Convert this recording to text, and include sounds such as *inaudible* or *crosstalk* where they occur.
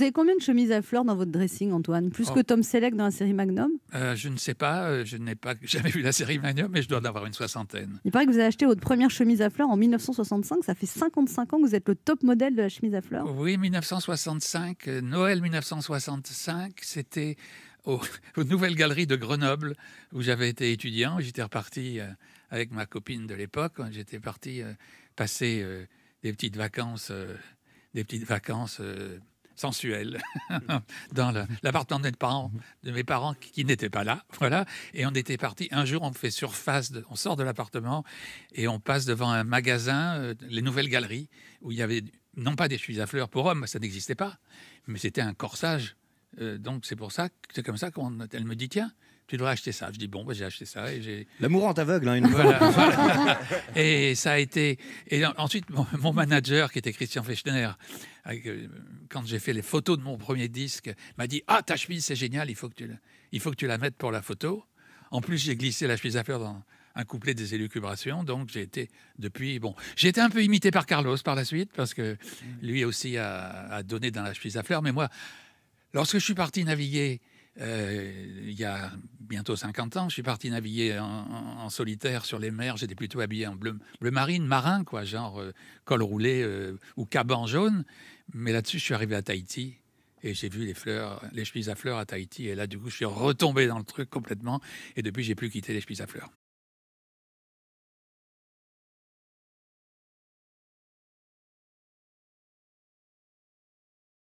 Vous avez combien de chemises à fleurs dans votre dressing, Antoine Plus oh. que Tom Selleck dans la série Magnum euh, Je ne sais pas, euh, je n'ai pas *laughs* jamais vu la série Magnum, mais je dois en avoir une soixantaine. Il paraît que vous avez acheté votre première chemise à fleurs en 1965, ça fait 55 ans que vous êtes le top modèle de la chemise à fleurs. Oui, 1965, euh, Noël 1965, c'était *laughs* aux, Nouvelles Galeries de Grenoble où j'avais été étudiant. J'étais reparti avec ma copine de l'époque. Hein, j'étais parti passer des petites vacances, des petites vacances sensuel *laughs* dans l'appartement de, mes parents qui, n'étaient pas là. Voilà. Et on était parti. Un jour, on fait surface, on sort de l'appartement et on passe devant un magasin, euh, les nouvelles galeries, où il y avait non pas des chemises à fleurs pour hommes, ça n'existait pas, mais c'était un corsage euh, donc c'est pour ça, c'est comme ça qu'elle me dit tiens, tu devrais acheter ça. Je dis bon, bah, j'ai acheté ça et j'ai. La mourante aveugle, hein, une *laughs* voilà, Et ça a été. Et ensuite, mon, manager, qui était Christian Fechner, euh, quand j'ai fait les photos de mon premier disque, m'a dit ah ta chemise c'est génial, il faut que tu la, il faut que tu la mettes pour la photo. En plus, j'ai glissé la chemise à fleurs dans un couplet des élucubrations. Donc j'ai été depuis bon, j'ai été un peu imité par Carlos par la suite parce que mmh. lui aussi a, a donné dans la chemise à fleurs, mais moi Lorsque je suis parti naviguer euh, il y a bientôt 50 ans, je suis parti naviguer en, solitaire sur les mers. J'étais plutôt habillé en bleu, marine, marin, quoi, genre euh, col roulé euh, ou caban jaune. Mais là-dessus, je suis arrivé à Tahiti et j'ai vu les fleurs, les chemises à fleurs à Tahiti. Et là, du coup, je suis retombé dans le truc complètement. Et depuis, j'ai plus quitté les chemises à fleurs.